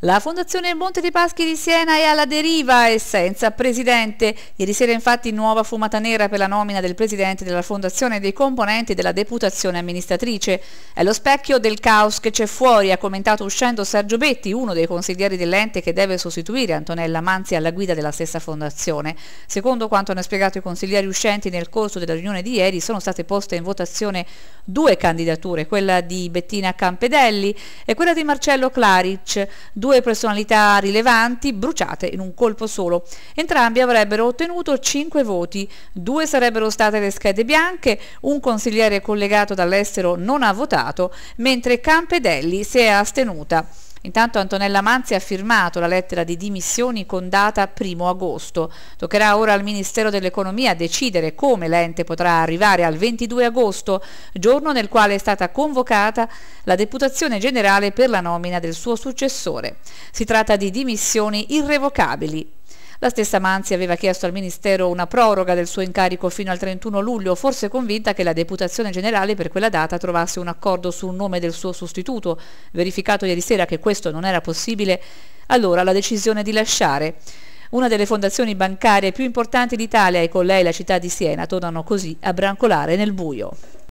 La Fondazione Monte dei Paschi di Siena è alla deriva e senza presidente. Ieri sera infatti nuova fumata nera per la nomina del presidente della Fondazione e dei componenti della deputazione amministratrice. È lo specchio del caos che c'è fuori, ha commentato uscendo Sergio Betti, uno dei consiglieri dell'ente che deve sostituire Antonella Manzi alla guida della stessa fondazione. Secondo quanto hanno spiegato i consiglieri uscenti nel corso della riunione di ieri sono state poste in votazione due candidature, quella di Bettina Campedelli e quella di Marcello Claric. Due due personalità rilevanti bruciate in un colpo solo. Entrambi avrebbero ottenuto cinque voti, due sarebbero state le schede bianche, un consigliere collegato dall'estero non ha votato, mentre Campedelli si è astenuta. Intanto Antonella Manzi ha firmato la lettera di dimissioni con data 1 agosto. Toccherà ora al Ministero dell'Economia decidere come l'ente potrà arrivare al 22 agosto, giorno nel quale è stata convocata la deputazione generale per la nomina del suo successore. Si tratta di dimissioni irrevocabili la stessa Manzi aveva chiesto al Ministero una proroga del suo incarico fino al 31 luglio, forse convinta che la Deputazione Generale per quella data trovasse un accordo sul nome del suo sostituto. Verificato ieri sera che questo non era possibile, allora la decisione di lasciare. Una delle fondazioni bancarie più importanti d'Italia e con lei la città di Siena tornano così a brancolare nel buio.